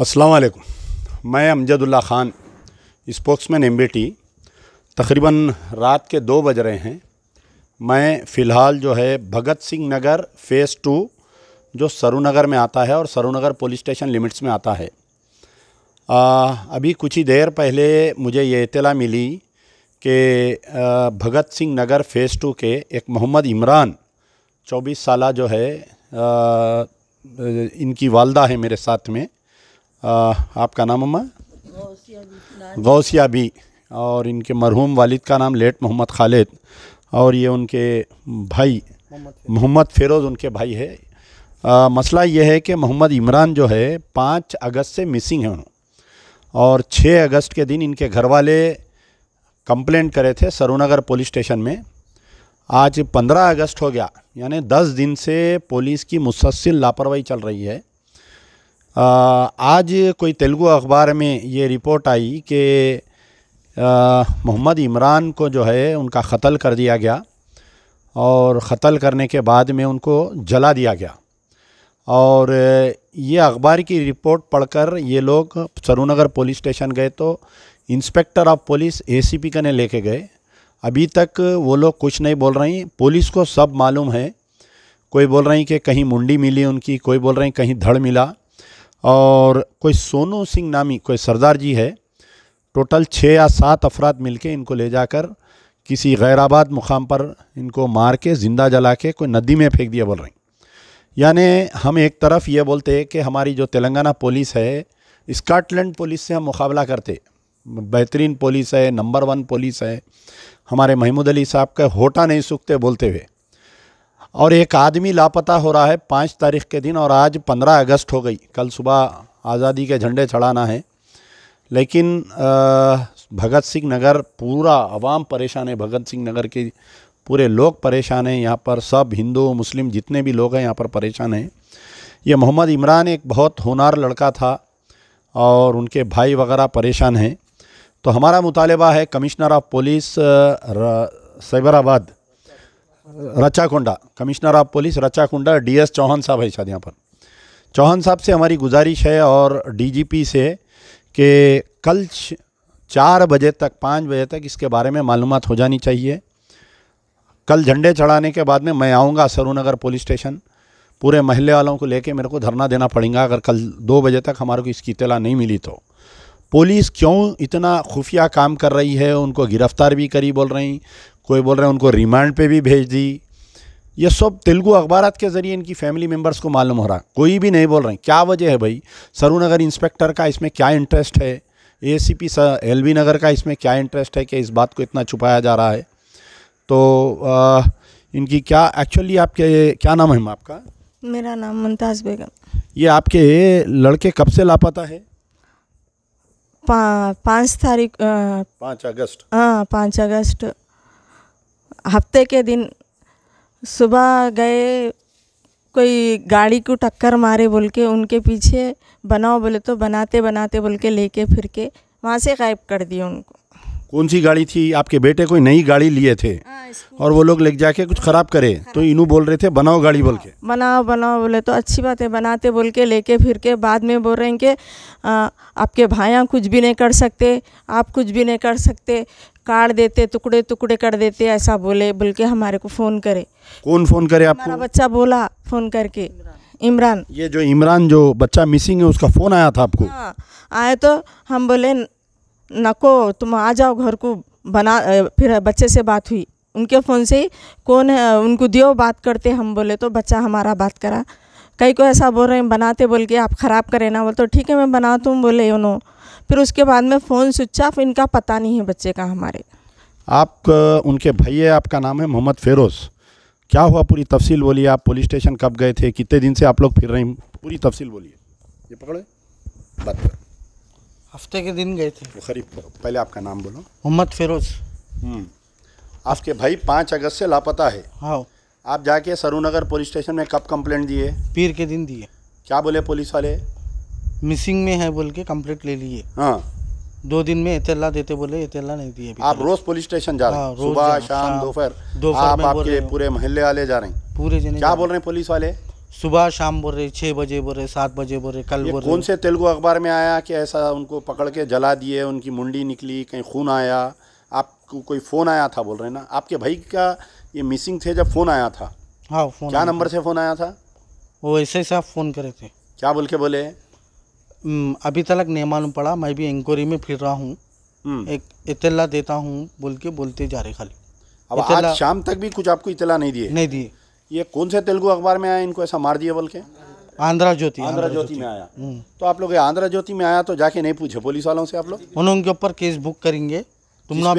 असलकुम मैं Amjadullah Khan spokesman M B T तकरीबन रात के दो बज रहे हैं मैं फ़िलहाल जो है भगत सिंह नगर फ़ेज़ टू जो नगर में आता है और नगर पुलिस स्टेशन लिमिट्स में आता है आ, अभी कुछ ही देर पहले मुझे ये इतला मिली कि भगत सिंह नगर फ़ेज़ टू के एक मोहम्मद इमरान चौबीस साल जो है आ, इनकी वालदा है मेरे साथ में आपका नाम अम्मा गौसिया बी और इनके मरहूम वालिद का नाम लेट मोहम्मद खालिद और ये उनके भाई मोहम्मद फ़िरोज़ उनके भाई है आ, मसला ये है कि मोहम्मद इमरान जो है पाँच अगस्त से मिसिंग हैं और छः अगस्त के दिन इनके घर वाले कंप्लेंट करे थे सरुनगर पुलिस स्टेशन में आज पंद्रह अगस्त हो गया यानी दस दिन से पुलिस की मुसलसिल लापरवाही चल रही है आज कोई तेलुगु अखबार में ये रिपोर्ट आई कि मोहम्मद इमरान को जो है उनका कत्ल कर दिया गया और कत्ल करने के बाद में उनको जला दिया गया और ये अखबार की रिपोर्ट पढ़कर ये लोग सरूनगर पुलिस स्टेशन गए तो इंस्पेक्टर ऑफ पुलिस एसीपी कने लेके गए अभी तक वो लोग कुछ नहीं बोल रही पुलिस को सब मालूम है कोई बोल रही कि कहीं मुंडी मिली उनकी कोई बोल रही कहीं धड़ मिला और कोई सोनू सिंह नामी कोई सरदार जी है टोटल छः या सात अफराद मिलके इनको ले जाकर किसी गैराबाद मुकाम पर इनको मार के ज़िंदा जला के कोई नदी में फेंक दिया बोल रहे हैं यानी हम एक तरफ ये बोलते हैं कि हमारी जो तेलंगाना पुलिस है स्काटलैंड पुलिस से हम मुकाबला करते बेहतरीन पुलिस है नंबर वन पुलिस है हमारे महमूद अली साहब का होटा नहीं सूखते बोलते हुए और एक आदमी लापता हो रहा है पाँच तारीख के दिन और आज पंद्रह अगस्त हो गई कल सुबह आज़ादी के झंडे चढ़ाना है लेकिन भगत सिंह नगर पूरा आवाम परेशान है भगत सिंह नगर के पूरे लोग परेशान हैं यहाँ पर सब हिंदू मुस्लिम जितने भी लोग हैं यहाँ पर परेशान हैं ये मोहम्मद इमरान एक बहुत होनार लड़का था और उनके भाई वगैरह परेशान हैं तो हमारा मुतालबा है कमिश्नर ऑफ पुलिस साइबराबाद कुंडा कमिश्नर ऑफ पुलिस कुंडा डी एस चौहान साहब है शायद यहाँ पर चौहान साहब से हमारी गुजारिश है और डीजीपी से कि कल चार बजे तक पाँच बजे तक इसके बारे में मालूम हो जानी चाहिए कल झंडे चढ़ाने के बाद में मैं आऊँगा सरूनगर पुलिस स्टेशन पूरे महल्ले वालों को लेके मेरे को धरना देना पड़ेगा अगर कल दो बजे तक हमारे को इसकी इतला नहीं मिली तो पुलिस क्यों इतना खुफिया काम कर रही है उनको गिरफ्तार भी करी बोल रही कोई बोल रहे हैं उनको रिमांड पे भी भेज दी ये सब तेलुगु अखबार के ज़रिए इनकी फैमिली मेम्बर्स को मालूम हो रहा कोई भी नहीं बोल रहे हैं क्या वजह है भाई सरूनगर इंस्पेक्टर का इसमें क्या इंटरेस्ट है ए सी पी एलबी नगर का इसमें क्या इंटरेस्ट है कि इस बात को इतना छुपाया जा रहा है तो आ, इनकी क्या एक्चुअली आपके क्या नाम है आपका मेरा नाम मुमताज़ बेगम ये आपके लड़के कब से लापता है पा, पाँच तारीख पाँच अगस्त हाँ पाँच अगस्त हफ्ते के दिन सुबह गए कोई गाड़ी को टक्कर मारे बोल के उनके पीछे बनाओ बोले तो बनाते बनाते बोल के लेके फिर के वहाँ से गायब कर दिए उनको कौन सी गाड़ी थी आपके बेटे कोई नई गाड़ी लिए थे हाँ, और वो लोग ले जाके कुछ खराब करे तो इनू बोल रहे थे बनाओ गाड़ी बोल के हाँ, बनाओ बनाओ बोले तो अच्छी बात है बनाते बोल के लेके फिर के बाद में बोल रहे हैं कि आपके भाया कुछ भी नहीं कर सकते आप कुछ भी नहीं कर सकते काट देते टुकड़े टुकड़े कर देते ऐसा बोले बोल के हमारे को फ़ोन करे कौन फ़ोन करे आपको बच्चा बोला फ़ोन करके इमरान ये जो इमरान जो बच्चा मिसिंग है उसका फ़ोन आया था आपको आए हाँ, आया तो हम बोले नको तुम आ जाओ घर को बना फिर बच्चे से बात हुई उनके फ़ोन से ही कौन है उनको दियो बात करते हम बोले तो बच्चा हमारा बात करा कई को ऐसा बोल रहे हैं बनाते बोल के आप ख़राब करें ना बोल तो ठीक है मैं बना तुम बोले उन्हों फिर उसके बाद में फ़ोन स्विच ऑफ इनका पता नहीं है बच्चे का हमारे आप उनके भैया आपका नाम है मोहम्मद फ़ेरोज़ क्या हुआ पूरी तफसील बोलिए आप पुलिस स्टेशन कब गए थे कितने दिन से आप लोग फिर रहे हैं पूरी तफसील बोलिए ये पकड़े बात करें हफ्ते के दिन गए थे खरीफ पहले आपका नाम बोलो मोहम्मद फिरोज हम्म। आपके भाई पाँच अगस्त से लापता है हाँ आप जाके सरूनगर पुलिस स्टेशन में कब कंप्लेंट दिए पीर के दिन दिए क्या बोले पुलिस वाले मिसिंग में है बोल के कंप्लेंट ले लिए हाँ दो दिन में इतला देते बोले इतला नहीं दिए आप रोज पुलिस स्टेशन जा रहे हैं हाँ, सुबह शाम दोपहर दोपहर आप आपके पूरे मोहल्ले वाले जा रहे हैं पूरे क्या बोल रहे हैं पुलिस वाले सुबह शाम बोल रहे छः बजे बोल रहे सात बजे बोल रहे कल बोल रहे कौन से तेलुगु अखबार में आया कि ऐसा उनको पकड़ के जला दिए उनकी मुंडी निकली कहीं खून आया आपको कोई फ़ोन आया था बोल रहे ना आपके भाई का ये मिसिंग थे जब फ़ोन आया था हाँ फोन क्या नंबर से फ़ोन आया था वो ऐसे ही साहब फ़ोन करे थे क्या बोल के बोले अभी तक नहीं मालूम पड़ा मैं भी इंक्वायरी में फिर रहा हूँ हम्म। एक इतला देता हूँ बोल के बोलते जा रहे खाली अब आज शाम तक भी कुछ आपको इतला नहीं दिए नहीं दिए ये कौन से तेलुगु अखबार में आया इनको ऐसा मार दिया बल्कि आंध्रा ज्योति आंध्रा ज्योति में आया हम्म। तो आप लोग आंध्रा ज्योति में आया तो जाके नहीं पूछे पुलिस वालों से आप लोग उनके ऊपर केस बुक करेंगे तुम ना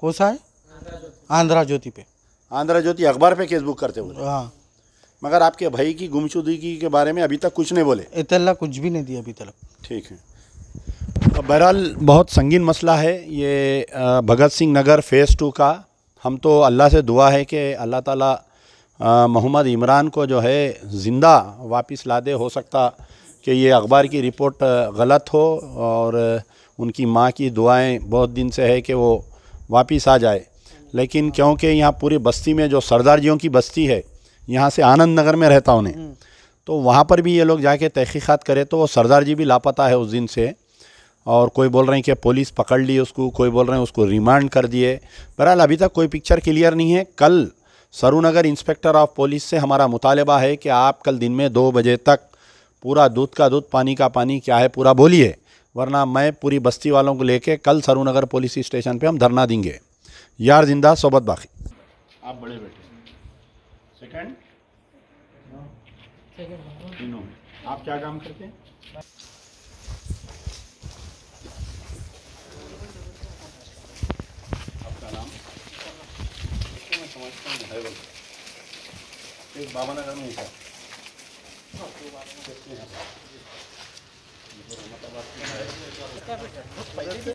कौन सा है आंध्रा ज्योति पे आंध्रा ज्योति अखबार पे केस बुक करते हुए हाँ। मगर आपके भाई की गुमशुदगी के बारे में अभी तक कुछ नहीं बोले इतना कुछ भी नहीं दिया अभी तक ठीक है तो बहरहाल बहुत संगीन मसला है ये भगत सिंह नगर फेज़ टू का हम तो अल्लाह से दुआ है कि अल्लाह ताला मोहम्मद इमरान को जो है ज़िंदा वापस ला दे हो सकता कि ये अखबार की रिपोर्ट गलत हो और उनकी माँ की दुआएं बहुत दिन से है कि वो वापस आ जाए लेकिन क्योंकि यहाँ पूरी बस्ती में जो सरदार जियों की बस्ती है यहाँ से आनंद नगर में रहता उन्हें हम्म। तो वहाँ पर भी ये लोग जाके तहकीक़ात करें तो वो सरदार जी भी लापता है उस दिन से और कोई बोल रहे हैं कि पुलिस पकड़ ली उसको कोई बोल रहे हैं उसको रिमांड कर दिए बहरहाल अभी तक कोई पिक्चर क्लियर नहीं है कल सरूनगर इंस्पेक्टर ऑफ पुलिस से हमारा मुतालबा है कि आप कल दिन में दो बजे तक पूरा दूध का दूध पानी का पानी क्या है पूरा बोलिए वरना मैं पूरी बस्ती वालों को लेके कल सरूनगर पुलिस स्टेशन पे हम धरना देंगे यार जिंदा सोबत बाकी आप बड़े बेटे सेकंड आप क्या काम करते हैं हे बघ ते बाबांना घालून येतात मग